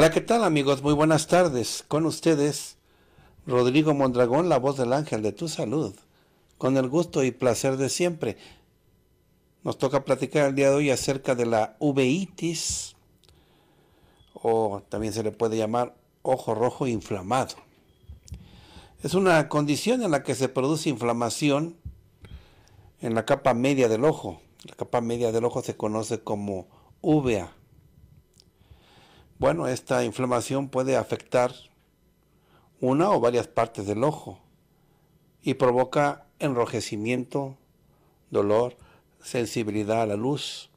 Hola, ¿qué tal amigos? Muy buenas tardes. Con ustedes, Rodrigo Mondragón, la voz del ángel de tu salud. Con el gusto y placer de siempre. Nos toca platicar el día de hoy acerca de la uveitis, o también se le puede llamar ojo rojo inflamado. Es una condición en la que se produce inflamación en la capa media del ojo. La capa media del ojo se conoce como uvea bueno, esta inflamación puede afectar una o varias partes del ojo y provoca enrojecimiento, dolor, sensibilidad a la luz,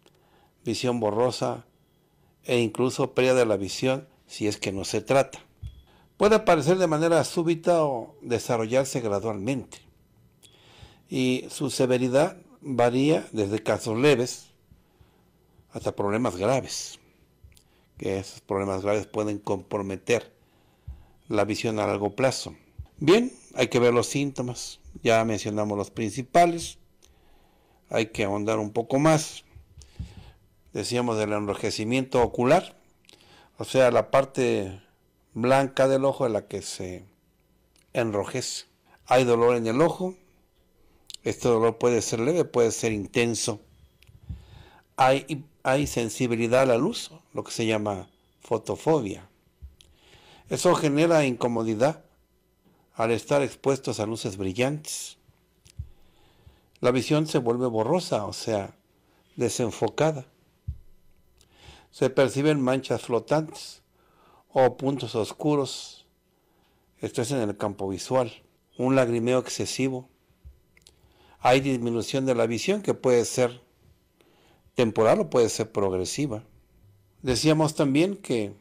visión borrosa e incluso pérdida de la visión si es que no se trata. Puede aparecer de manera súbita o desarrollarse gradualmente y su severidad varía desde casos leves hasta problemas graves que esos problemas graves pueden comprometer la visión a largo plazo. Bien, hay que ver los síntomas, ya mencionamos los principales, hay que ahondar un poco más. Decíamos del enrojecimiento ocular, o sea, la parte blanca del ojo en la que se enrojece. Hay dolor en el ojo, este dolor puede ser leve, puede ser intenso hay, sensibilidad a la luz, lo que se llama fotofobia. Eso genera incomodidad al estar expuestos a luces brillantes. La visión se vuelve borrosa, o sea, desenfocada. Se perciben manchas flotantes o puntos oscuros. es en el campo visual, un lagrimeo excesivo. Hay disminución de la visión que puede ser temporal o puede ser progresiva. Decíamos también que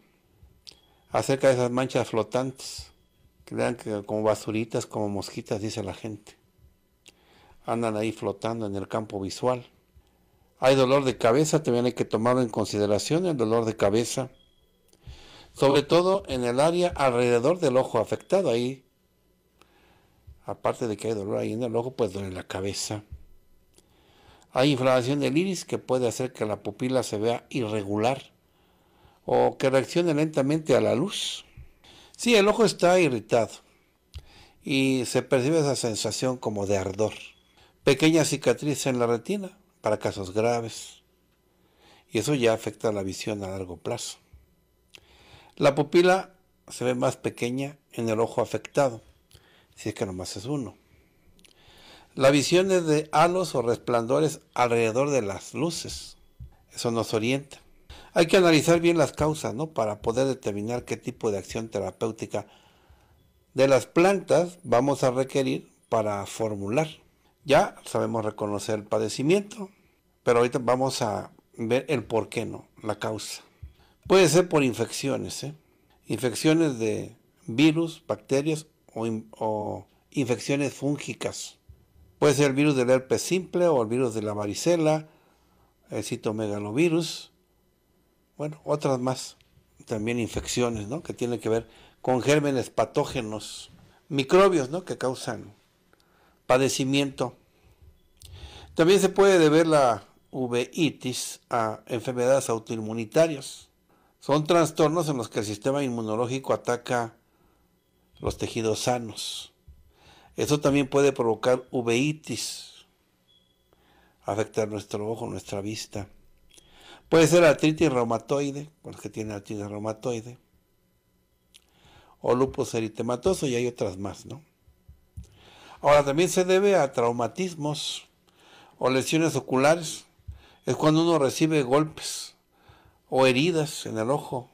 acerca de esas manchas flotantes, que dan como basuritas, como mosquitas, dice la gente. Andan ahí flotando en el campo visual. Hay dolor de cabeza, también hay que tomarlo en consideración, el dolor de cabeza. Sobre todo en el área alrededor del ojo afectado, ahí aparte de que hay dolor ahí en el ojo, pues duele la cabeza. Hay inflamación del iris que puede hacer que la pupila se vea irregular o que reaccione lentamente a la luz. Si el ojo está irritado y se percibe esa sensación como de ardor. Pequeña cicatriz en la retina para casos graves. Y eso ya afecta la visión a largo plazo. La pupila se ve más pequeña en el ojo afectado, si es que nomás es uno. La visión es de halos o resplandores alrededor de las luces. Eso nos orienta. Hay que analizar bien las causas, ¿no? Para poder determinar qué tipo de acción terapéutica de las plantas vamos a requerir para formular. Ya sabemos reconocer el padecimiento, pero ahorita vamos a ver el por qué no, la causa. Puede ser por infecciones, ¿eh? infecciones de virus, bacterias o infecciones fúngicas. Puede ser el virus del herpes simple o el virus de la varicela, el citomegalovirus, bueno, otras más, también infecciones, ¿no? Que tienen que ver con gérmenes patógenos, microbios, ¿no? Que causan padecimiento. También se puede deber la uveitis a enfermedades autoinmunitarias. Son trastornos en los que el sistema inmunológico ataca los tejidos sanos. Eso también puede provocar uveitis, afectar nuestro ojo, nuestra vista. Puede ser artritis reumatoide, con los que tiene artritis reumatoide, o lupus eritematoso y hay otras más, ¿no? Ahora también se debe a traumatismos o lesiones oculares. Es cuando uno recibe golpes o heridas en el ojo.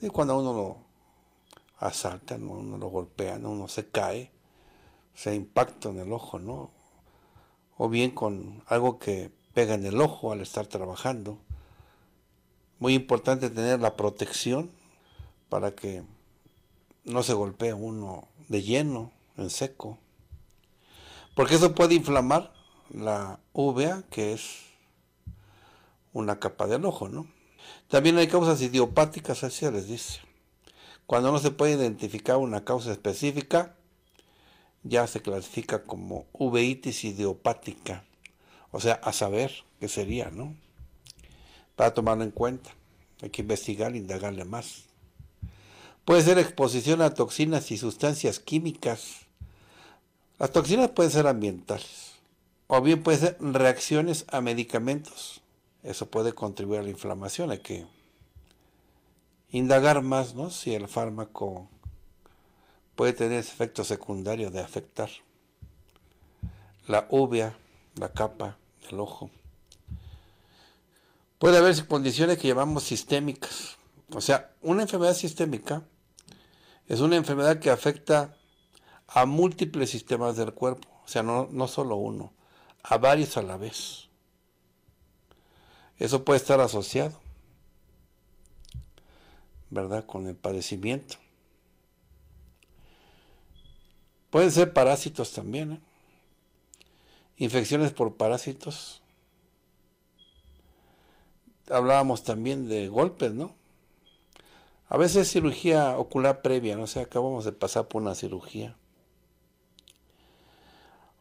Y cuando uno lo asaltan, uno lo golpean, uno se cae, se impacta en el ojo, ¿no? O bien con algo que pega en el ojo al estar trabajando. Muy importante tener la protección para que no se golpee uno de lleno, en seco. Porque eso puede inflamar la uvea, que es una capa del ojo, ¿no? También hay causas idiopáticas, así les dice. Cuando no se puede identificar una causa específica, ya se clasifica como uveitis idiopática. O sea, a saber qué sería, ¿no? Para tomarlo en cuenta. Hay que investigar, indagarle más. Puede ser exposición a toxinas y sustancias químicas. Las toxinas pueden ser ambientales. O bien pueden ser reacciones a medicamentos. Eso puede contribuir a la inflamación. Hay que indagar más ¿no? si el fármaco puede tener ese efecto secundario de afectar la uvea, la capa del ojo. Puede haber condiciones que llamamos sistémicas. O sea, una enfermedad sistémica es una enfermedad que afecta a múltiples sistemas del cuerpo. O sea, no, no solo uno, a varios a la vez. Eso puede estar asociado ¿verdad? Con el padecimiento. Pueden ser parásitos también, ¿eh? infecciones por parásitos. Hablábamos también de golpes, ¿no? A veces cirugía ocular previa, no sé, acabamos de pasar por una cirugía.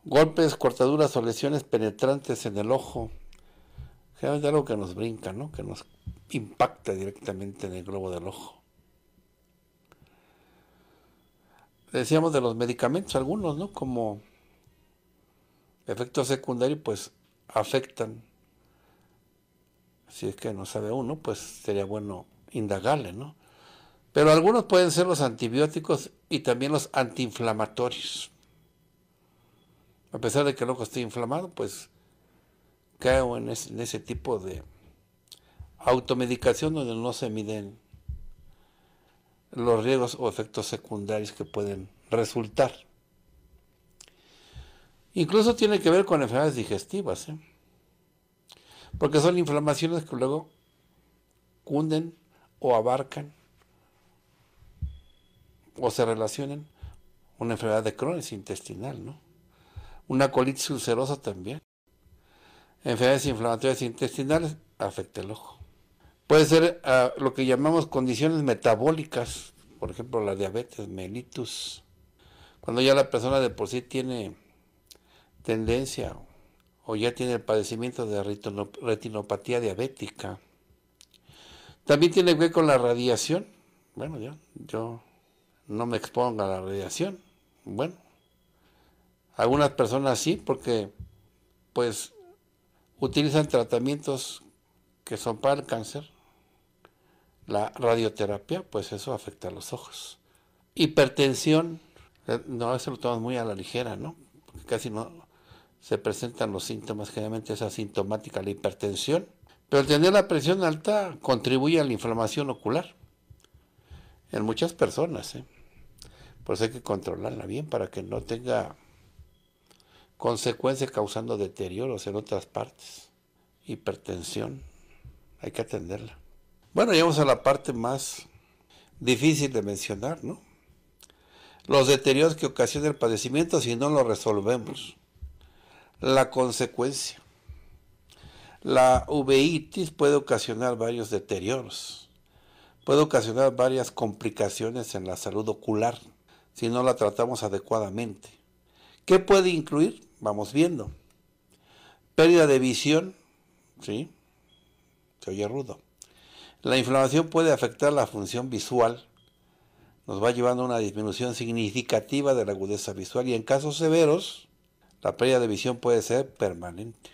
Golpes, cortaduras o lesiones penetrantes en el ojo, Generalmente algo que nos brinca, ¿no? Que nos impacta directamente en el globo del ojo. Decíamos de los medicamentos, algunos, ¿no? Como efectos secundarios, pues afectan. Si es que no sabe uno, pues sería bueno indagarle, ¿no? Pero algunos pueden ser los antibióticos y también los antiinflamatorios. A pesar de que el ojo esté inflamado, pues Cae en, ese tipo de automedicación donde no se miden los riesgos o efectos secundarios que pueden resultar. Incluso tiene que ver con enfermedades digestivas, ¿eh? porque son inflamaciones que luego cunden o abarcan o se relacionan una enfermedad de Crohn intestinal, ¿no? Una colitis ulcerosa también enfermedades inflamatorias intestinales, afecta el ojo. Puede ser ah, lo que llamamos condiciones metabólicas, por ejemplo la diabetes, mellitus, cuando ya la persona de por sí tiene tendencia o ya tiene el padecimiento de retinopatía diabética. También tiene que ver con la radiación. Bueno, yo, yo no me expongo a la radiación. Bueno, algunas personas sí, porque pues utilizan tratamientos que son para el cáncer, la radioterapia, pues eso afecta a los ojos. Hipertensión, eh, no, eso lo tomamos muy a la ligera, ¿no? casi no se presentan los síntomas, generalmente es asintomática la hipertensión. Pero el tener la presión alta contribuye a la inflamación ocular en muchas personas. ¿eh? Por eso hay que controlarla bien para que no tenga consecuencia causando deterioros en otras partes. Hipertensión, hay que atenderla. Bueno, llegamos a la parte más difícil de mencionar, ¿no? Los deterioros que ocasiona el padecimiento si no lo resolvemos. La consecuencia. La uveitis puede ocasionar varios deterioros. Puede ocasionar varias complicaciones en la salud ocular si no la tratamos adecuadamente. ¿Qué puede incluir? vamos viendo. Pérdida de visión, ¿sí? Se oye rudo. La inflamación puede afectar la función visual, nos va llevando a una disminución significativa de la agudeza visual y en casos severos, la pérdida de visión puede ser permanente.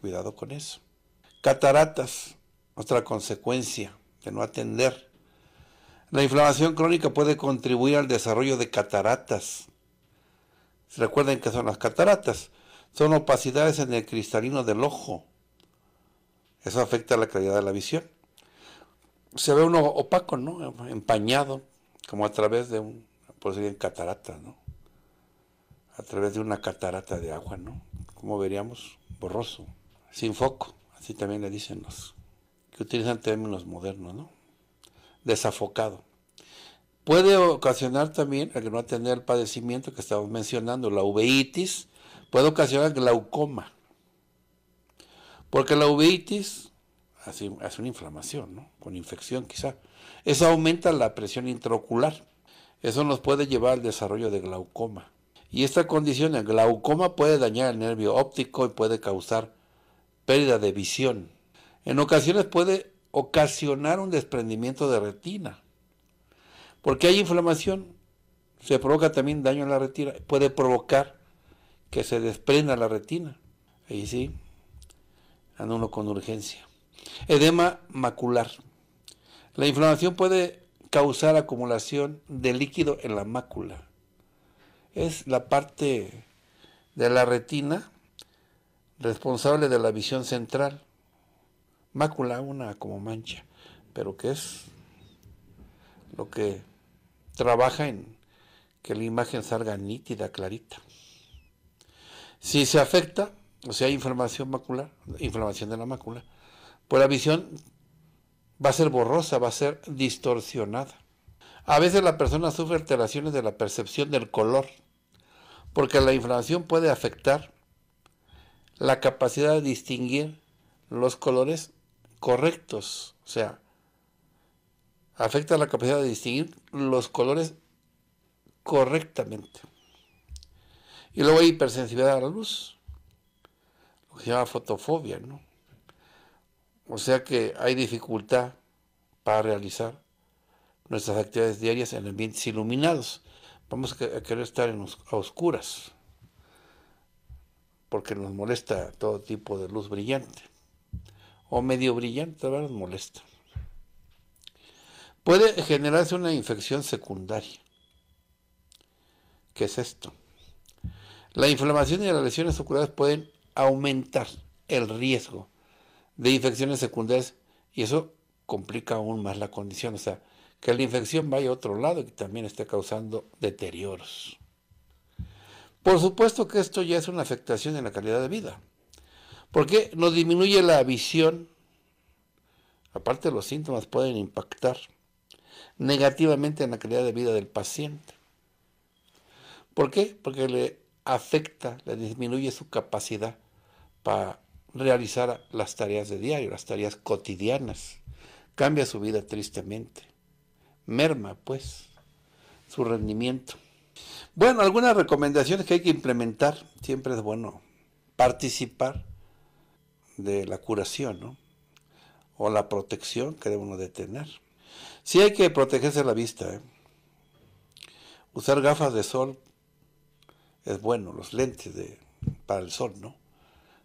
Cuidado con eso. Cataratas, otra consecuencia de no atender. La inflamación crónica puede contribuir al desarrollo de cataratas, Recuerden que son las cataratas, son opacidades en el cristalino del ojo. Eso afecta la calidad de la visión. Se ve uno opaco, ¿no? Empañado, como a través de un, por catarata, ¿no? A través de una catarata de agua, ¿no? Como veríamos, borroso, sin foco, así también le dicen los que utilizan términos modernos, ¿no? Desafocado. Puede ocasionar también, al no tener el padecimiento que estamos mencionando, la uveitis, puede ocasionar glaucoma. Porque la uveitis hace, una inflamación, ¿no? con infección quizá. Eso aumenta la presión intraocular. Eso nos puede llevar al desarrollo de glaucoma. Y esta condición, el glaucoma, puede dañar el nervio óptico y puede causar pérdida de visión. En ocasiones puede ocasionar un desprendimiento de retina. Porque hay inflamación, se provoca también daño en la retina, puede provocar que se desprenda la retina. Ahí sí, anda con urgencia. Edema macular. La inflamación puede causar acumulación de líquido en la mácula. Es la parte de la retina responsable de la visión central. Mácula, una como mancha, pero que es lo que trabaja en que la imagen salga nítida, clarita. Si se afecta, o sea, inflamación macular, inflamación de la mácula, pues la visión va a ser borrosa, va a ser distorsionada. A veces la persona sufre alteraciones de la percepción del color, porque la inflamación puede afectar la capacidad de distinguir los colores correctos, o sea, afecta la capacidad de distinguir los colores correctamente. Y luego hay hipersensibilidad a la luz, lo que se llama fotofobia, ¿no? O sea que hay dificultad para realizar nuestras actividades diarias en ambientes iluminados. Vamos a querer estar en a oscuras, porque nos molesta todo tipo de luz brillante, o medio brillante, ¿verdad? Nos molesta puede generarse una infección secundaria. ¿Qué es esto? La inflamación y las lesiones oculares pueden aumentar el riesgo de infecciones secundarias y eso complica aún más la condición, o sea, que la infección vaya a otro lado y también esté causando deterioros. Por supuesto que esto ya es una afectación en la calidad de vida, porque nos disminuye la visión, aparte los síntomas pueden impactar negativamente en la calidad de vida del paciente. ¿Por qué? Porque le afecta, le disminuye su capacidad para realizar las tareas de diario, las tareas cotidianas. Cambia su vida tristemente. Merma, pues, su rendimiento. Bueno, algunas recomendaciones que hay que implementar. Siempre es bueno participar de la curación, O la protección que debemos de tener. Si hay que protegerse la vista. ¿eh? Usar gafas de sol es bueno, los lentes para el sol, ¿no?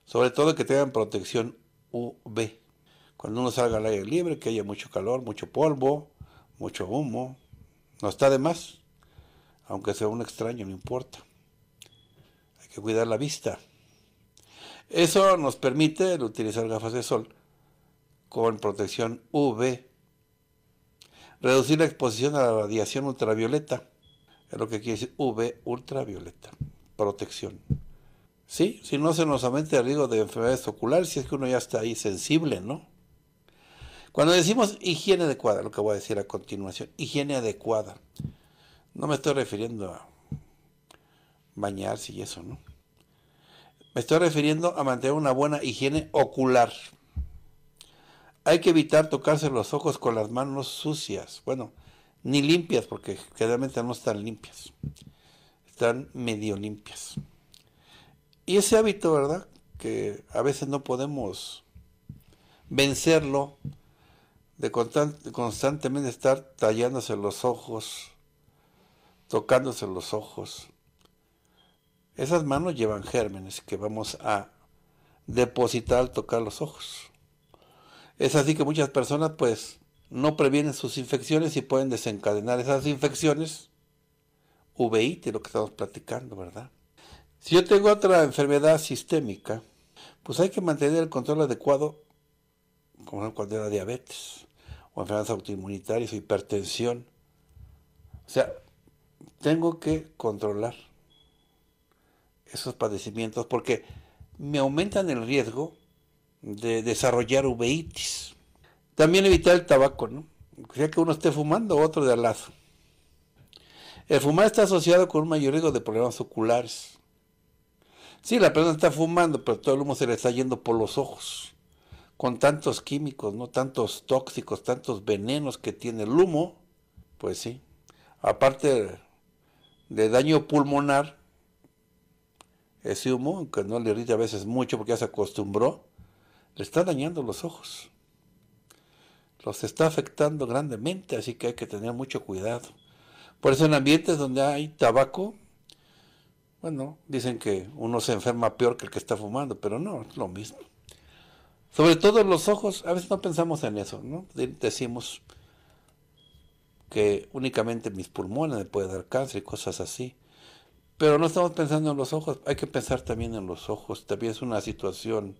Sobre todo que tengan protección UV. Cuando uno salga al aire libre, que haya mucho calor, mucho polvo, mucho humo, no está de más. Aunque sea un extraño, no importa. Hay que cuidar la vista. Eso nos permite el utilizar gafas de sol con protección UV Reducir la exposición a la radiación ultravioleta, es lo que quiere decir V ultravioleta, protección. Sí, si no se nos aumenta el riesgo de enfermedades oculares, si es que uno ya está ahí sensible, ¿no? Cuando decimos higiene adecuada, lo que voy a decir a continuación, higiene adecuada, no me estoy refiriendo a bañarse y eso, ¿no? Me estoy refiriendo a mantener una buena higiene ocular. Hay que evitar tocarse los ojos con las manos sucias, bueno, ni limpias, porque generalmente no están limpias, están medio limpias. Y ese hábito, ¿verdad? Que a veces no podemos vencerlo de constantemente estar tallándose los ojos, tocándose los ojos. Esas manos llevan gérmenes que vamos a depositar al tocar los ojos. Es así que muchas personas pues no previenen sus infecciones y pueden desencadenar esas infecciones VIH, lo que estamos platicando, ¿verdad? Si yo tengo otra enfermedad sistémica, pues hay que mantener el control adecuado, como cuando era diabetes, o enfermedades autoinmunitarias, o hipertensión. O sea, tengo que controlar esos padecimientos porque me aumentan el riesgo de desarrollar uveitis. También evitar el tabaco, ¿no? Ya que uno esté fumando, otro de al lado. El fumar está asociado con un mayor riesgo de problemas oculares. Sí, la persona está fumando, pero todo el humo se le está yendo por los ojos. Con tantos químicos, ¿no? Tantos tóxicos, tantos venenos que tiene el humo, pues sí. Aparte de daño pulmonar, ese humo, que no le irrita a veces mucho porque ya se acostumbró, le está dañando los ojos. Los está afectando grandemente, así que hay que tener mucho cuidado. Por eso en ambientes donde hay tabaco, bueno, dicen que uno se enferma peor que el que está fumando, pero no, es lo mismo. Sobre todo los ojos, a veces no pensamos en eso, ¿no? Decimos que únicamente mis pulmones me pueden dar cáncer y cosas así. Pero no estamos pensando en los ojos, hay que pensar también en los ojos, también es una situación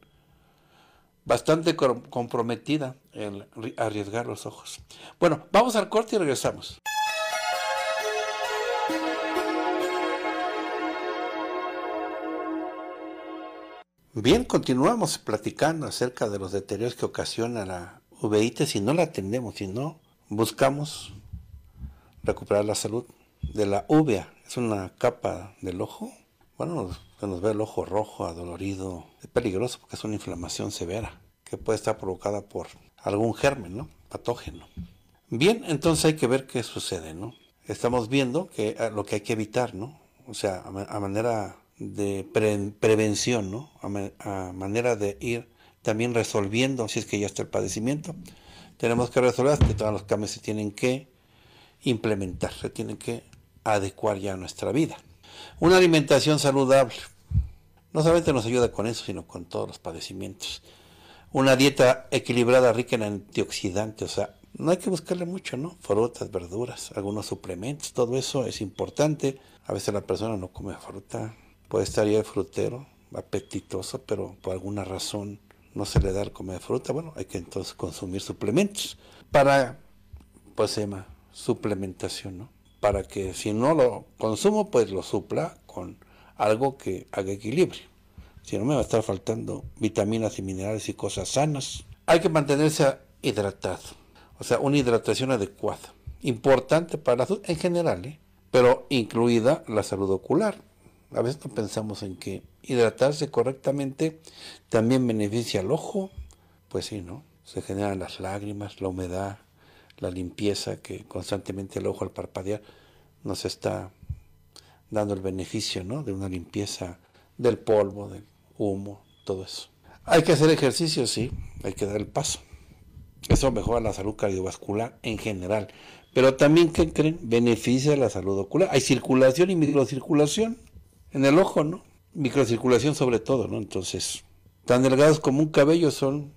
bastante comprometida en arriesgar los ojos. Bueno, vamos al corte y regresamos. Bien, continuamos platicando acerca de los deterioros que ocasiona la uveítis si no la atendemos, si no buscamos recuperar la salud de la uvea. Es una capa del ojo. Bueno, nos ve el ojo rojo, adolorido. Es peligroso porque es una inflamación severa que puede estar provocada por algún germen, ¿no? Patógeno. Bien, entonces hay que ver qué sucede, ¿no? Estamos viendo que ah, lo que hay que evitar, ¿no? O sea, a, manera de prevención, ¿no? a manera de ir también resolviendo, si es que ya está el padecimiento, tenemos que resolver que todos los cambios se tienen que implementar, se tienen que adecuar ya a nuestra vida. Una alimentación saludable no solamente nos ayuda con eso, sino con todos los padecimientos. Una dieta equilibrada, rica en antioxidantes, o sea, no hay que buscarle mucho, ¿no? Frutas, verduras, algunos suplementos, todo eso es importante. A veces la persona no come fruta, puede estar ya el frutero, apetitoso, pero por alguna razón no se le da el comer fruta. Bueno, hay que entonces consumir suplementos para, pues se llama suplementación, ¿no? para que si no lo consumo, pues lo supla con algo que haga equilibrio. Si no me va a estar faltando vitaminas y minerales y cosas sanas. Hay que mantenerse hidratado, o sea, una hidratación adecuada, importante para la salud en general, ¿eh? pero incluida la salud ocular. A veces no pensamos en que hidratarse correctamente también beneficia al ojo, pues sí, ¿no? Se generan las lágrimas, la humedad, la limpieza que constantemente el ojo al parpadear nos está dando el beneficio ¿no? de una limpieza del polvo, del humo, todo eso. Hay que hacer ejercicio, sí, hay que dar el paso. Eso mejora la salud cardiovascular en general. Pero también, ¿qué creen? Beneficia la salud ocular. Hay circulación y microcirculación en el ojo, ¿no? Microcirculación sobre todo, ¿no? Entonces, tan delgados como un cabello son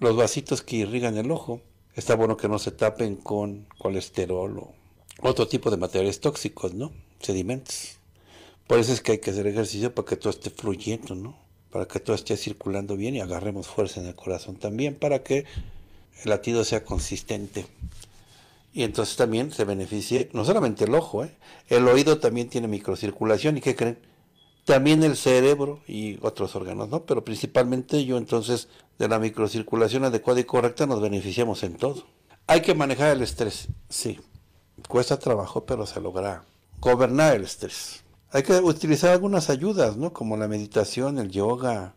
los vasitos que irrigan el ojo. Está bueno que no se tapen con colesterol o otro tipo de materiales tóxicos, ¿no? Sedimentos. Por eso es que hay que hacer ejercicio para que todo esté fluyendo, ¿no? Para que todo esté circulando bien y agarremos fuerza en el corazón también para que el latido sea consistente. Y entonces también se beneficie, no solamente el ojo, ¿eh? el oído también tiene microcirculación. ¿Y qué creen? también el cerebro y otros órganos, ¿no? Pero principalmente yo entonces de la microcirculación adecuada y correcta nos beneficiamos en todo. Hay que manejar el estrés, sí. Cuesta trabajo, pero se logra. Gobernar el estrés. Hay que utilizar algunas ayudas, ¿no? Como la meditación, el yoga,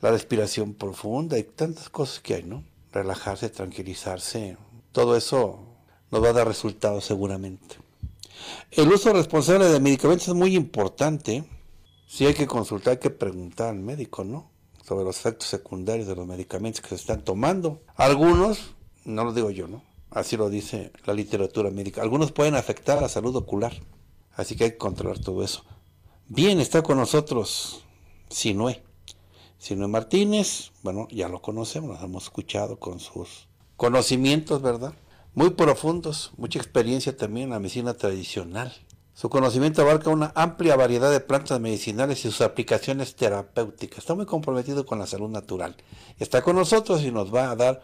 la respiración profunda y tantas cosas que hay, ¿no? Relajarse, tranquilizarse. Todo eso nos va a dar resultados seguramente. El uso responsable de medicamentos es muy importante Sí hay que consultar, hay que preguntar al médico, ¿no? Sobre los efectos secundarios de los medicamentos que se están tomando. Algunos, no lo digo yo, ¿no? Así lo dice la literatura médica. Algunos pueden afectar la salud ocular. Así que hay que controlar todo eso. Bien, está con nosotros Sinue. Sinue Martínez, bueno, ya lo conocemos, nos hemos escuchado con sus conocimientos, ¿verdad? Muy profundos, mucha experiencia también en la medicina tradicional. Su conocimiento abarca una amplia variedad de plantas medicinales y sus aplicaciones terapéuticas. Está muy comprometido con la salud natural. Está con nosotros y nos va a dar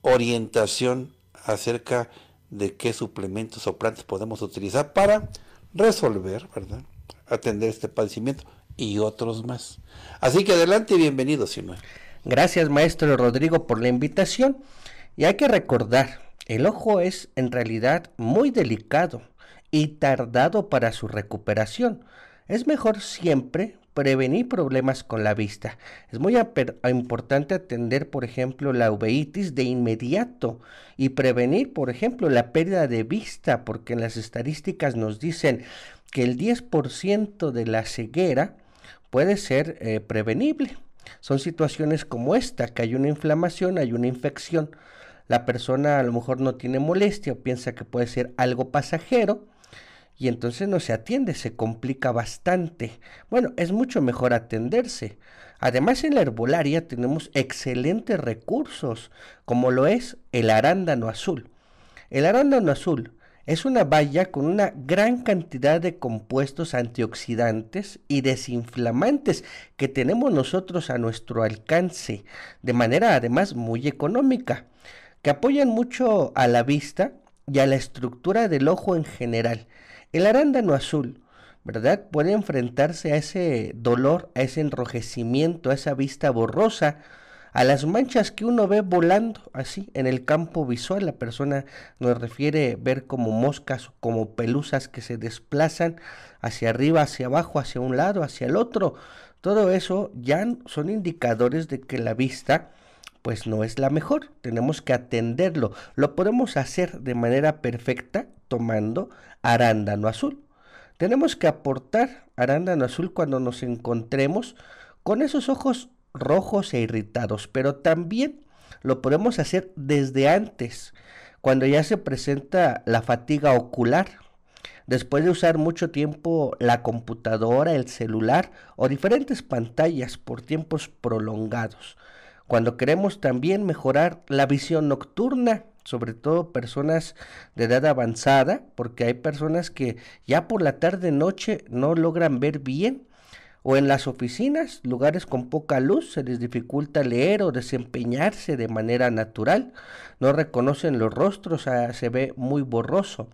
orientación acerca de qué suplementos o plantas podemos utilizar para resolver, ¿verdad? Atender este padecimiento y otros más. Así que adelante y bienvenido, Simón. Gracias, maestro Rodrigo, por la invitación. Y hay que recordar, el ojo es en realidad muy delicado y tardado para su recuperación. Es mejor siempre prevenir problemas con la vista. Es muy importante atender, por ejemplo, la uveitis de inmediato y prevenir, por ejemplo, la pérdida de vista, porque en las estadísticas nos dicen que el 10% de la ceguera puede ser eh, prevenible. Son situaciones como esta, que hay una inflamación, hay una infección. La persona a lo mejor no tiene molestia o piensa que puede ser algo pasajero y entonces no se atiende, se complica bastante. Bueno, es mucho mejor atenderse. Además en la herbolaria tenemos excelentes recursos, como lo es el arándano azul. El arándano azul es una valla con una gran cantidad de compuestos antioxidantes y desinflamantes que tenemos nosotros a nuestro alcance, de manera además muy económica, que apoyan mucho a la vista y a la estructura del ojo en general. El arándano azul, ¿verdad? Puede enfrentarse a ese dolor, a ese enrojecimiento, a esa vista borrosa, a las manchas que uno ve volando así en el campo visual. La persona nos refiere ver como moscas, como pelusas que se desplazan hacia arriba, hacia abajo, hacia un lado, hacia el otro. Todo eso ya son indicadores de que la vista pues no es la mejor. Tenemos que atenderlo. Lo podemos hacer de manera perfecta, tomando arándano azul. Tenemos que aportar arándano azul cuando nos encontremos con esos ojos rojos e irritados, pero también lo podemos hacer desde antes, cuando ya se presenta la fatiga ocular, después de usar mucho tiempo la computadora, el celular o diferentes pantallas por tiempos prolongados, cuando queremos también mejorar la visión nocturna sobre todo personas de edad avanzada, porque hay personas que ya por la tarde noche no logran ver bien o en las oficinas, lugares con poca luz, se les dificulta leer o desempeñarse de manera natural, no reconocen los rostros, ah, se ve muy borroso.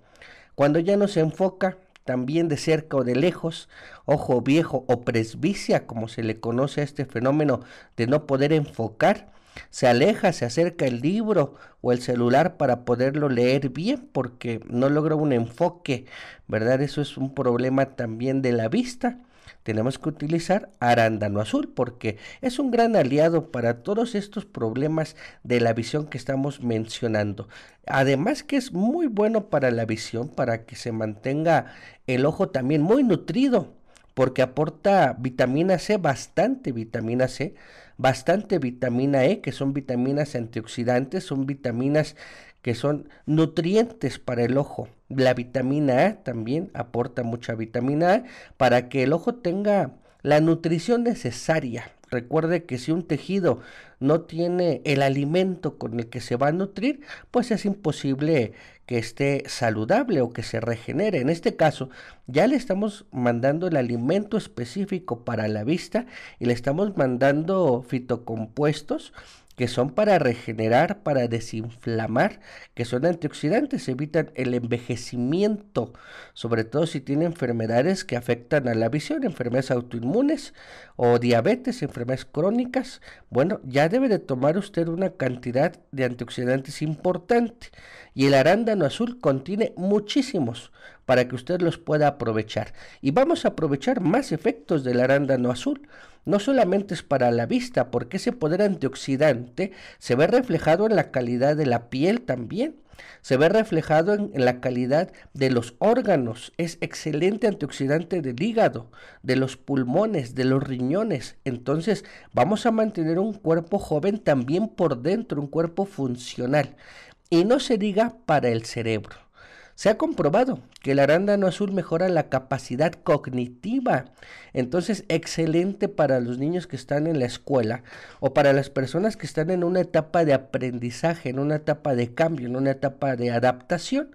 Cuando ya no se enfoca, también de cerca o de lejos, ojo viejo o presbicia, como se le conoce a este fenómeno de no poder enfocar, se aleja, se acerca el libro o el celular para poderlo leer bien porque no logra un enfoque, ¿verdad? Eso es un problema también de la vista. Tenemos que utilizar arándano azul porque es un gran aliado para todos estos problemas de la visión que estamos mencionando. Además que es muy bueno para la visión, para que se mantenga el ojo también muy nutrido porque aporta vitamina C, bastante vitamina C, bastante vitamina E, que son vitaminas antioxidantes, son vitaminas que son nutrientes para el ojo. La vitamina A también aporta mucha vitamina A para que el ojo tenga la nutrición necesaria Recuerde que si un tejido no tiene el alimento con el que se va a nutrir, pues es imposible que esté saludable o que se regenere. En este caso, ya le estamos mandando el alimento específico para la vista y le estamos mandando fitocompuestos que son para regenerar, para desinflamar, que son antioxidantes, evitan el envejecimiento, sobre todo si tiene enfermedades que afectan a la visión, enfermedades autoinmunes o diabetes, enfermedades crónicas. Bueno, ya debe de tomar usted una cantidad de antioxidantes importante y el arándano azul contiene muchísimos para que usted los pueda aprovechar. Y vamos a aprovechar más efectos del arándano azul no solamente es para la vista, porque ese poder antioxidante se ve reflejado en la calidad de la piel también, se ve reflejado en, la calidad de los órganos, es excelente antioxidante del hígado, de los pulmones, de los riñones, entonces vamos a mantener un cuerpo joven también por dentro, un cuerpo funcional, y no se diga para el cerebro. Se ha comprobado que el arándano azul mejora la capacidad cognitiva. Entonces, excelente para los niños que están en la escuela o para las personas que están en una etapa de aprendizaje, en una etapa de cambio, en una etapa de adaptación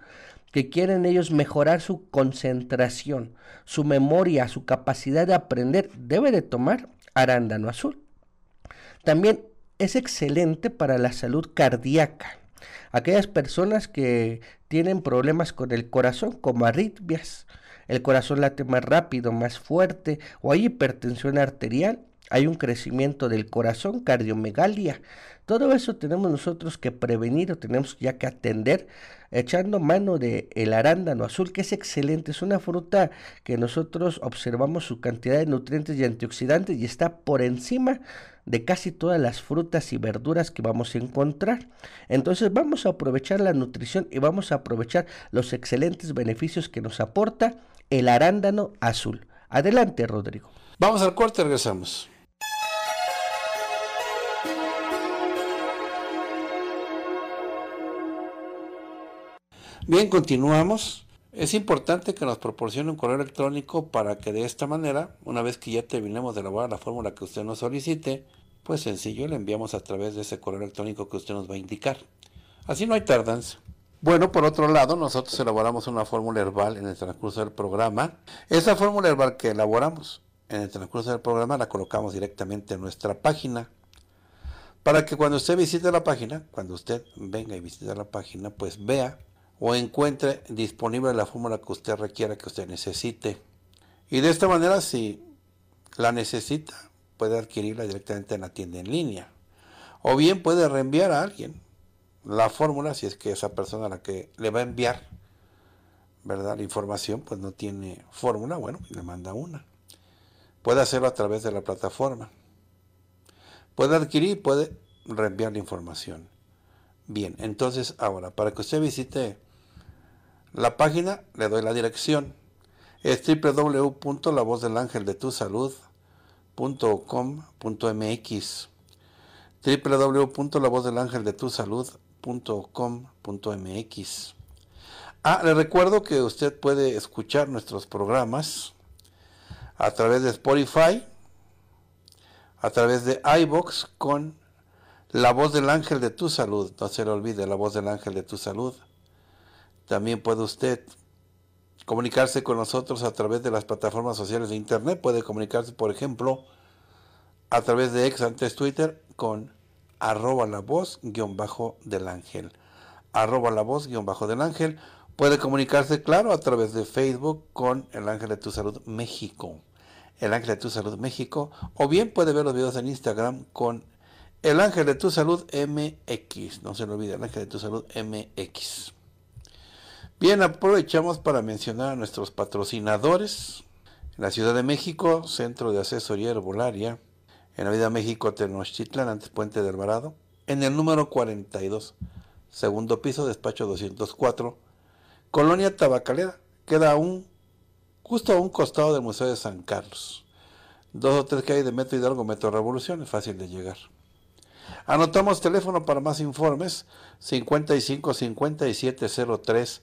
que quieren ellos mejorar su concentración, su memoria, su capacidad de aprender, debe de tomar arándano azul. También es excelente para la salud cardíaca. Aquellas personas que tienen problemas con el corazón, como arritmias. El corazón late más rápido, más fuerte, o hay hipertensión arterial, hay un crecimiento del corazón, cardiomegalia. Todo eso tenemos nosotros que prevenir o tenemos ya que atender echando mano de el arándano azul, que es excelente, es una fruta que nosotros observamos su cantidad de nutrientes y antioxidantes y está por encima de casi todas las frutas y verduras que vamos a encontrar. Entonces vamos a aprovechar la nutrición y vamos a aprovechar los excelentes beneficios que nos aporta el arándano azul. Adelante, Rodrigo. Vamos al corte, regresamos. Bien, continuamos. Es importante que nos proporcione un correo electrónico para que de esta manera, una vez que ya terminemos de elaborar la fórmula que usted nos solicite, pues sencillo le enviamos a través de ese correo electrónico que usted nos va a indicar. Así no hay tardanza. Bueno, por otro lado, nosotros elaboramos una fórmula herbal en el transcurso del programa. Esa fórmula herbal que elaboramos en el transcurso del programa la colocamos directamente en nuestra página. Para que cuando usted visite la página, cuando usted venga y visite la página, pues vea o encuentre disponible la fórmula que usted requiera, que usted necesite. Y de esta manera, si la necesita, puede adquirirla directamente en la tienda en línea. O bien puede reenviar a alguien la fórmula si es que esa persona a la que le va a enviar ¿verdad? la información pues no tiene fórmula, bueno, pues le manda una. Puede hacerlo a través de la plataforma. Puede adquirir, puede reenviar la información. Bien, entonces ahora, para que usted visite la página, le doy la dirección, es www.lavozdelangeldetusalud.com.mx www.lavozdelangeldetusalud.com.mx Ah, le recuerdo que usted puede escuchar nuestros programas a través de Spotify, a través de iBox con La Voz del Ángel de Tu Salud. No se le olvide La Voz del Ángel de Tu Salud también puede usted comunicarse con nosotros a través de las plataformas sociales de Internet. Puede comunicarse, por ejemplo, a través de ex antes Twitter con arroba la voz guión bajo del ángel. Arroba la voz guión bajo del ángel. Puede comunicarse, claro, a través de Facebook con el ángel de tu salud México. El ángel de tu salud México. O bien puede ver los videos en Instagram con el ángel de tu salud MX. No se lo olvide, el ángel de tu salud MX. Bien, aprovechamos para mencionar a nuestros patrocinadores. En la Ciudad de México, Centro de Asesoría Herbolaria. En la Avenida México, Tenochtitlán, antes Puente del Alvarado. En el número 42, segundo piso, despacho 204. Colonia Tabacalera. Queda un, justo a un costado del Museo de San Carlos. Dos o tres que hay de Metro Hidalgo, Metro Revolución, es fácil de llegar. Anotamos teléfono para más informes 55 5703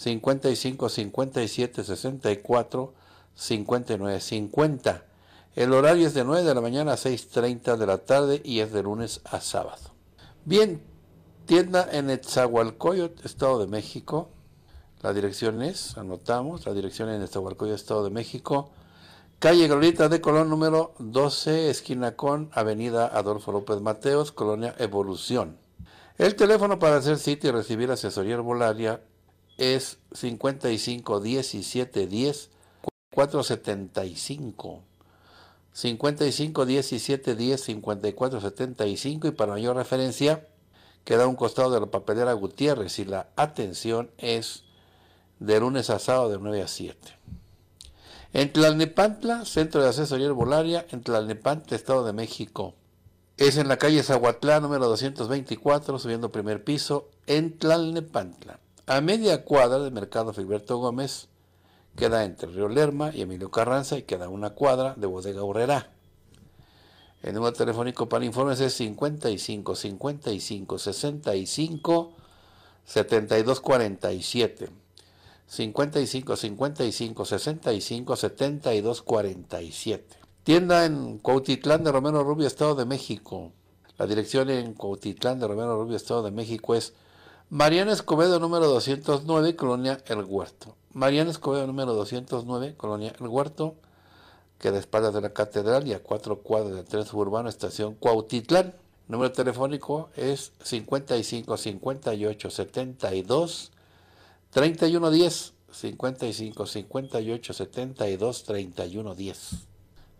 55 57 64 59 50. El horario es de 9 de la mañana a 6.30 de la tarde y es de lunes a sábado. Bien, tienda en Etzahualcoyot, Estado de México. La dirección es, anotamos, la dirección en Etzahualcoyot, Estado de México. Calle Glorita de Colón número 12, esquina con Avenida Adolfo López Mateos, Colonia Evolución. El teléfono para hacer sitio y recibir asesoría herbolaria es 55 17 10 475. 55 17 10 54 75 y para mayor referencia queda a un costado de la papelera Gutiérrez y la atención es de lunes a sábado de 9 a 7. En Tlalnepantla, Centro de Asesoría Herbolaria, en Tlalnepantla, Estado de México. Es en la calle Zahuatlá, número 224, subiendo primer piso, en Tlalnepantla. A media cuadra del mercado Filiberto Gómez queda entre Río Lerma y Emilio Carranza y queda una cuadra de Bodega Urrera. El número telefónico para informes es 55 55 65 72 47. 55 55 65 72 47. Tienda en Cuautitlán de Romero Rubio, Estado de México. La dirección en Cuautitlán de Romero Rubio, Estado de México es Mariana Escobedo número 209, Colonia El Huerto. Mariana Escobedo número 209, Colonia El Huerto, que a espaldas de la catedral y a cuatro cuadras del tren suburbano, estación Cuautitlán. Número telefónico es 55 58 72 31 10. 55 58 72 31 10.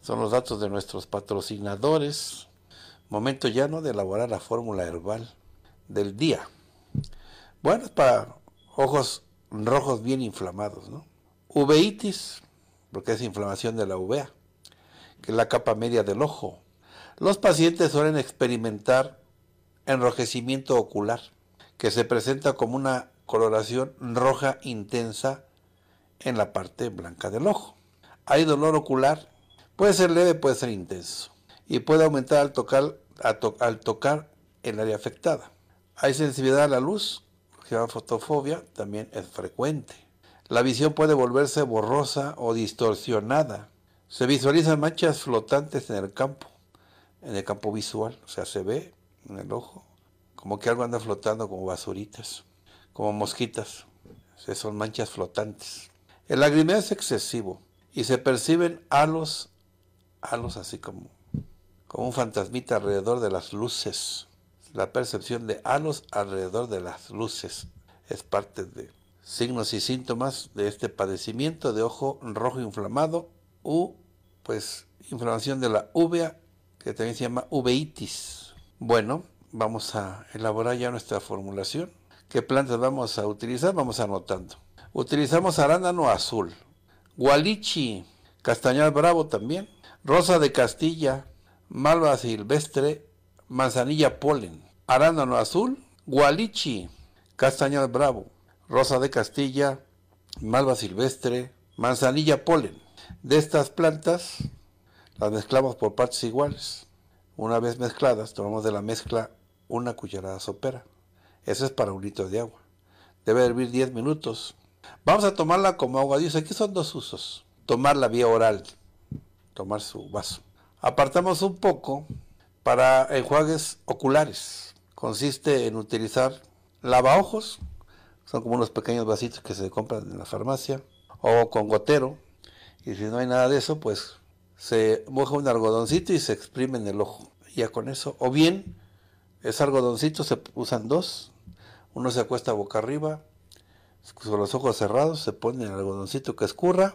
Son los datos de nuestros patrocinadores. Momento ya no de elaborar la fórmula herbal del día. Bueno, es para ojos rojos bien inflamados, ¿no? Uveitis, porque es inflamación de la uvea, que es la capa media del ojo. Los pacientes suelen experimentar enrojecimiento ocular, que se presenta como una coloración roja intensa en la parte blanca del ojo. Hay dolor ocular, puede ser leve, puede ser intenso, y puede aumentar al tocar, al tocar el área afectada. Hay sensibilidad a la luz, fotofobia también es frecuente. La visión puede volverse borrosa o distorsionada. Se visualizan manchas flotantes en el campo, en el campo visual, o sea, se ve en el ojo, como que algo anda flotando como basuritas, como mosquitas. son manchas flotantes. El lagrimeo es excesivo y se perciben halos, halos así como, como un fantasmita alrededor de las luces. La percepción de halos alrededor de las luces es parte de signos y síntomas de este padecimiento de ojo rojo inflamado u pues inflamación de la uvea que también se llama uveitis. Bueno, vamos a elaborar ya nuestra formulación. ¿Qué plantas vamos a utilizar? Vamos anotando. Utilizamos arándano azul, gualichi, castañal bravo también, rosa de Castilla, malva silvestre manzanilla polen, arándano azul, gualichi, castañal bravo, rosa de castilla, malva silvestre, manzanilla polen. De estas plantas las mezclamos por partes iguales. Una vez mezcladas, tomamos de la mezcla una cucharada sopera. Eso es para un litro de agua. Debe hervir 10 minutos. Vamos a tomarla como agua diosa Aquí son dos usos. Tomarla vía oral. Tomar su vaso. Apartamos un poco para enjuagues oculares. Consiste en utilizar lavaojos, son como unos pequeños vasitos que se compran en la farmacia, o con gotero. Y si no hay nada de eso, pues se moja un algodoncito y se exprime en el ojo. Ya con eso. O bien, ese algodoncito se usan dos. Uno se acuesta boca arriba, con los ojos cerrados, se pone el algodoncito que escurra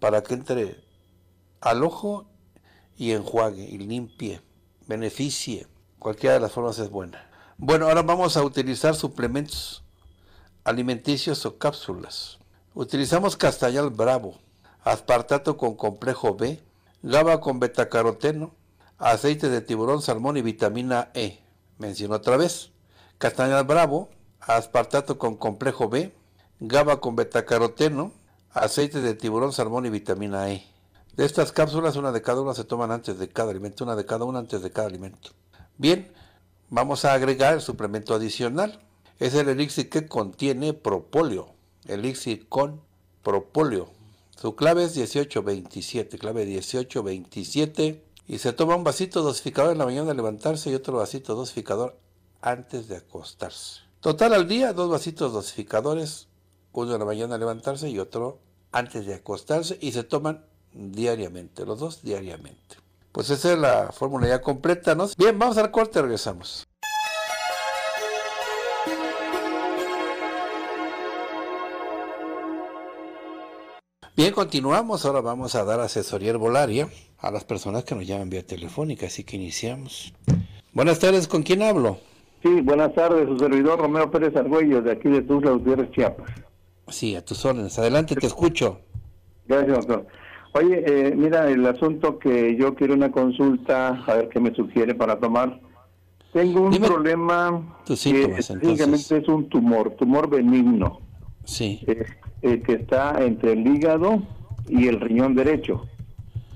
para que entre al ojo y enjuague y limpie beneficie. Cualquiera de las formas es buena. Bueno, ahora vamos a utilizar suplementos alimenticios o cápsulas. Utilizamos castañal bravo, aspartato con complejo B, GABA con betacaroteno, aceite de tiburón, salmón y vitamina E. Menciono otra vez. Castañal bravo, aspartato con complejo B, GABA con betacaroteno, aceite de tiburón, salmón y vitamina E. De estas cápsulas, una de cada una se toman antes de cada alimento, una de cada una antes de cada alimento. Bien, vamos a agregar el suplemento adicional. Es el elixir que contiene propóleo. Elixir con propóleo. Su clave es 1827, clave 1827. Y se toma un vasito dosificador en la mañana de levantarse y otro vasito dosificador antes de acostarse. Total al día, dos vasitos dosificadores, uno en la mañana de levantarse y otro antes de acostarse. Y se toman diariamente, los dos diariamente. Pues esa es la fórmula ya completa, ¿no? Bien, vamos al corte, regresamos. Bien, continuamos. Ahora vamos a dar asesoría herbolaria a las personas que nos llaman vía telefónica, así que iniciamos. Buenas tardes, ¿con quién hablo? Sí, buenas tardes, su servidor Romeo Pérez Argüello, de aquí de Tuzla Gutiérrez, Chiapas. Sí, a tus órdenes. Adelante, te escucho. Gracias, doctor. Oye, eh, mira, el asunto que yo quiero una consulta, a ver qué me sugiere para tomar. Tengo un problema que básicamente es un tumor, tumor benigno. Sí. Eh, eh, que está entre el hígado y el riñón derecho.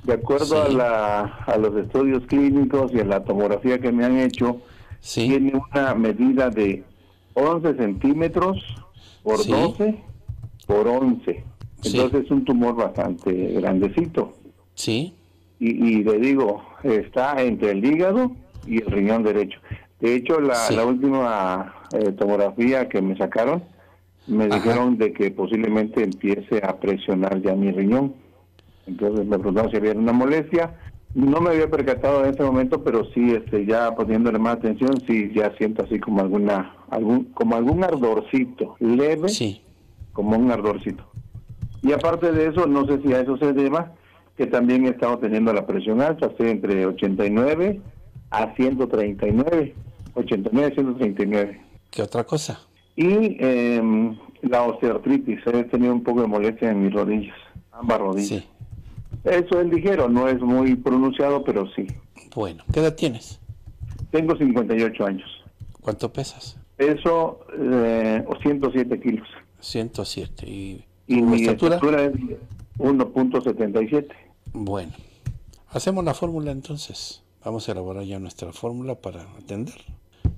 De acuerdo a, los estudios clínicos y a la tomografía que me han hecho, tiene una medida de 11 centímetros por 12 por 11. Entonces es un tumor bastante grandecito. Sí. Y, le digo, está entre el hígado y el riñón derecho. De hecho, la, última eh, tomografía que me sacaron, me dijeron de que posiblemente empiece a presionar ya mi riñón. Entonces me preguntaron si había una molestia. No me había percatado en ese momento, pero sí, este, ya poniéndole más atención, sí, ya siento así como alguna, algún, como algún ardorcito leve, sí. como un ardorcito. Y aparte de eso, no sé si a eso se llama, que también estamos teniendo la presión alta, entre 89 a 139, 89 a 139. ¿Qué otra cosa? Y em, la osteoartritis, he tenido un poco de molestia en mis rodillas, ambas rodillas. Sí. Eso es ligero, no es muy pronunciado, pero sí. Bueno, ¿qué edad tienes? Tengo 58 años. ¿Cuánto pesas? Peso 107 eh, kilos. 107. ¿Y y mi estatura, es 1.77. Bueno, hacemos la fórmula entonces. Vamos a elaborar ya nuestra fórmula para atender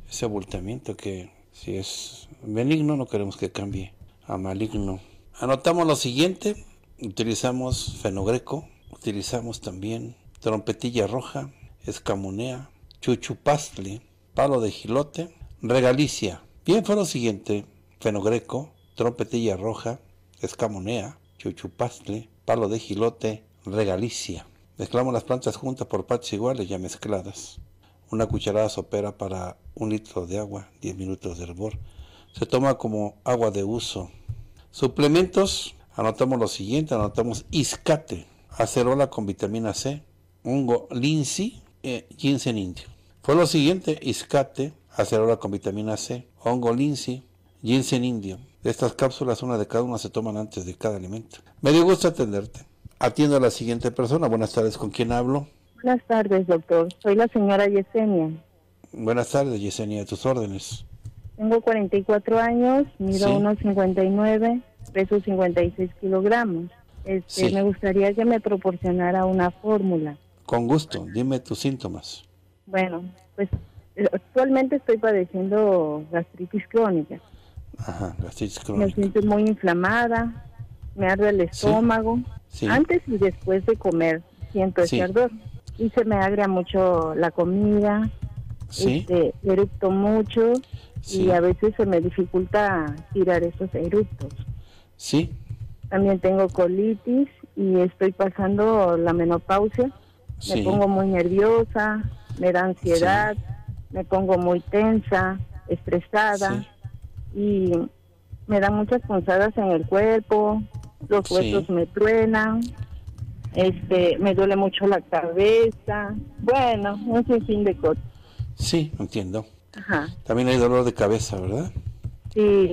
ese abultamiento que si es benigno no queremos que cambie a maligno. Anotamos lo siguiente, utilizamos fenogreco, utilizamos también trompetilla roja, escamonea, chuchupastle, palo de gilote, regalicia. Bien fue lo siguiente, fenogreco, trompetilla roja, escamonea, chuchupastle, palo de gilote, regalicia. Mezclamos las plantas juntas por partes iguales ya mezcladas. Una cucharada sopera para un litro de agua, 10 minutos de hervor. Se toma como agua de uso. Suplementos, anotamos lo siguiente, anotamos iscate, acerola con vitamina C, hongo linsi, eh, ginseng indio. Fue lo siguiente, iscate, acerola con vitamina C, hongo linsi, ginseng indio. De estas cápsulas, una de cada una se toman antes de cada alimento. Me dio gusto atenderte. Atiendo a la siguiente persona. Buenas tardes, ¿con quién hablo? Buenas tardes, doctor. Soy la señora Yesenia. Buenas tardes, Yesenia, tus órdenes. Tengo 44 años, mido 1,59, peso 56 kilogramos. Este, me gustaría que me proporcionara una fórmula. Con gusto, dime tus síntomas. Bueno, pues eh, actualmente estoy padeciendo gastritis crónica. Me siento muy inflamada, me arde el estómago. Antes y después de comer siento ese ardor. Y se me agria mucho la comida, este, erupto mucho y a veces se me dificulta tirar esos eructos Sí. También tengo colitis y estoy pasando la menopausia. Me pongo muy nerviosa, me da ansiedad, me pongo muy tensa, estresada y me dan muchas punzadas en el cuerpo, los huesos me truenan, este, me duele mucho la cabeza, bueno, un fin de cosas. Sí, entiendo. Ajá. También hay dolor de cabeza, ¿verdad? Sí.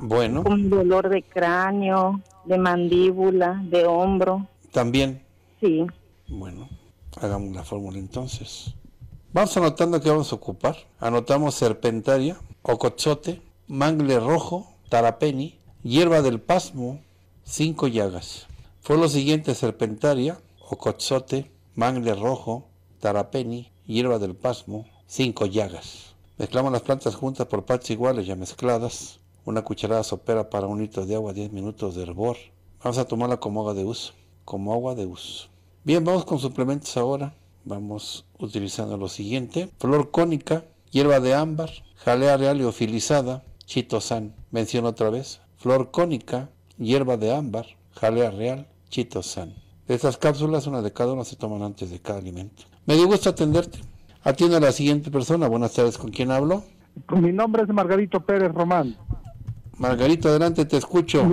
Bueno. Un dolor de cráneo, de mandíbula, de hombro. ¿También? Sí. Bueno, hagamos la fórmula entonces. Vamos anotando qué vamos a ocupar. Anotamos serpentaria, o cochote mangle rojo, tarapeni, hierba del pasmo, 5 llagas. Fue lo siguiente serpentaria, ocotzote, mangle rojo, tarapeni, hierba del pasmo, 5 llagas. Mezclamos las plantas juntas por partes iguales ya mezcladas. Una cucharada sopera para un litro de agua, 10 minutos de hervor. Vamos a tomarla como agua de uso. Como agua de uso. Bien, vamos con suplementos ahora. Vamos utilizando lo siguiente. Flor cónica, hierba de ámbar, jalea real ofilizada chitosan, menciono otra vez, flor cónica, hierba de ámbar, jalea real, chitosan. De estas cápsulas, una de cada una se toman antes de cada alimento. Me dio gusto atenderte. Atiende a la siguiente persona. Buenas tardes, ¿con quién hablo? Mi nombre es Margarito Pérez Román. Margarito, adelante, te escucho.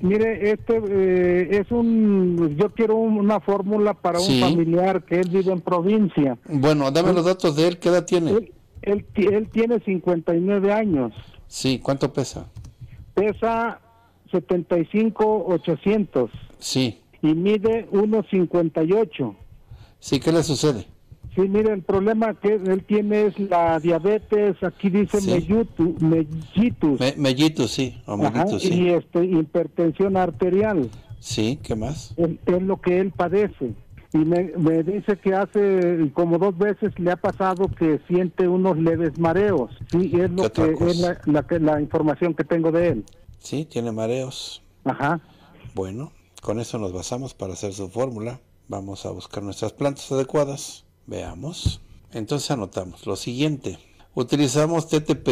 Mire, este eh, es un. Yo quiero una fórmula para un familiar que él vive en provincia. Bueno, dame los datos de él, ¿qué edad tiene? él tiene 59 años. Sí, ¿cuánto pesa? Pesa 75,800. Sí. Y mide 1,58. Sí, ¿qué le sucede? Sí, mire, el problema que él tiene es la diabetes, aquí dice sí. mellitus. mellitus, sí, Ajá, Y este, hipertensión arterial. Sí, ¿qué más? es lo que él padece y me, dice que hace como dos veces le ha pasado que siente unos leves mareos. Sí, es lo que la, información que tengo de él. Sí, tiene mareos. Ajá. Bueno, con eso nos basamos para hacer su fórmula. Vamos a buscar nuestras plantas adecuadas. Veamos. Entonces anotamos lo siguiente. Utilizamos ttp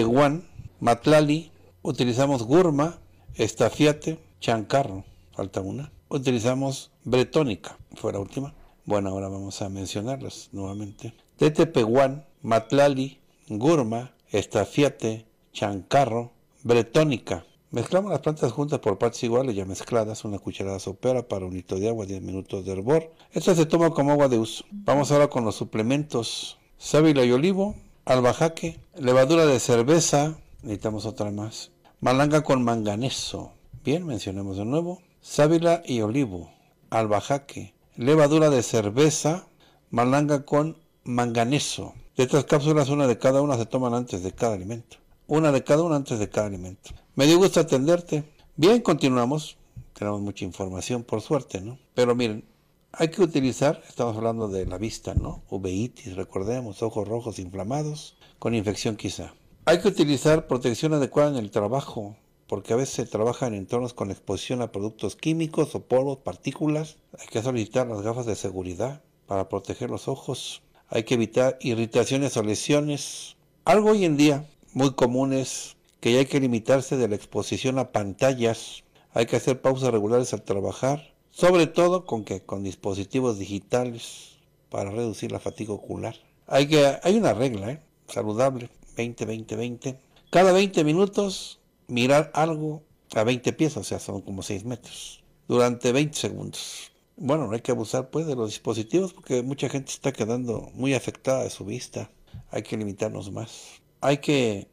Matlali, utilizamos Gurma, Estafiate, Chancarro, falta una. Utilizamos Bretónica, fue última bueno, ahora vamos a mencionarlas nuevamente. Tetepehuan, Matlali, Gurma, Estafiate, Chancarro, Bretónica. Mezclamos las plantas juntas por partes iguales, ya mezcladas, una cucharada sopera para un litro de agua, 10 minutos de hervor. Esta se toma como agua de uso. Vamos ahora con los suplementos sábila y olivo, albajaque, levadura de cerveza, necesitamos otra más, malanga con manganeso. Bien, mencionemos de nuevo, sábila y olivo, albajaque, levadura de cerveza, malanga con manganeso. De estas cápsulas, una de cada una se toman antes de cada alimento. Una de cada una antes de cada alimento. Me dio gusto atenderte. Bien, continuamos. Tenemos mucha información, por suerte, ¿no? Pero miren, hay que utilizar, estamos hablando de la vista, ¿no? Uveitis, recordemos, ojos rojos inflamados, con infección quizá. Hay que utilizar protección adecuada en el trabajo, porque a veces se trabaja en entornos con exposición a productos químicos o polvos, partículas. Hay que solicitar las gafas de seguridad para proteger los ojos. Hay que evitar irritaciones o lesiones. Algo hoy en día muy común es que ya hay que limitarse de la exposición a pantallas. Hay que hacer pausas regulares al trabajar, sobre todo con que con dispositivos digitales para reducir la fatiga ocular. Hay que hay una regla, ¿eh? saludable, 20 20 20. Cada 20 minutos mirar algo a 20 pies, o sea, son como 6 metros, durante 20 segundos. Bueno, no hay que abusar pues de los dispositivos porque mucha gente está quedando muy afectada de su vista. Hay que limitarnos más. Hay que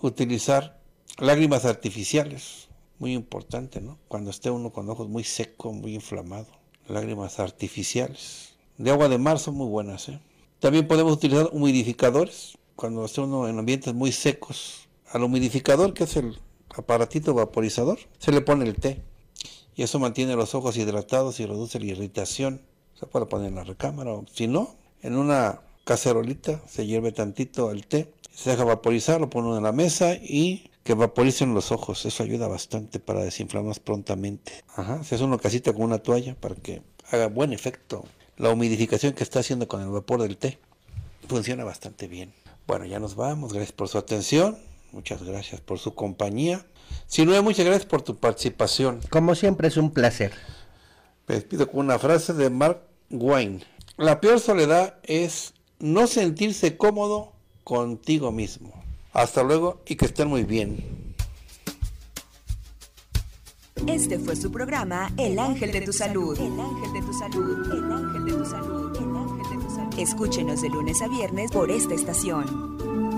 utilizar lágrimas artificiales, muy importante, ¿no? Cuando esté uno con ojos muy secos, muy inflamado. Lágrimas artificiales. De agua de mar son muy buenas, ¿eh? También podemos utilizar humidificadores cuando esté uno en ambientes muy secos. Al humidificador, que es el aparatito vaporizador, se le pone el té. Y eso mantiene los ojos hidratados y reduce la irritación. Se puede poner en la recámara o si no, en una cacerolita se hierve tantito el té, se deja vaporizar, lo pone en la mesa y que vaporicen los ojos. Eso ayuda bastante para más prontamente. se hace una casita con una toalla para que haga buen efecto. La humidificación que está haciendo con el vapor del té funciona bastante bien. Bueno, ya nos vamos. Gracias por su atención. Muchas gracias por su compañía. Sinue, muchas gracias por tu participación. Como siempre, es un placer. Me despido con una frase de Mark Wayne. La peor soledad es no sentirse cómodo contigo mismo. Hasta luego y que estén muy bien. Este fue su programa El Ángel de tu Salud. El Ángel de tu Salud. El Ángel de tu Salud. El Ángel de tu Salud. Escúchenos de lunes a viernes por esta estación.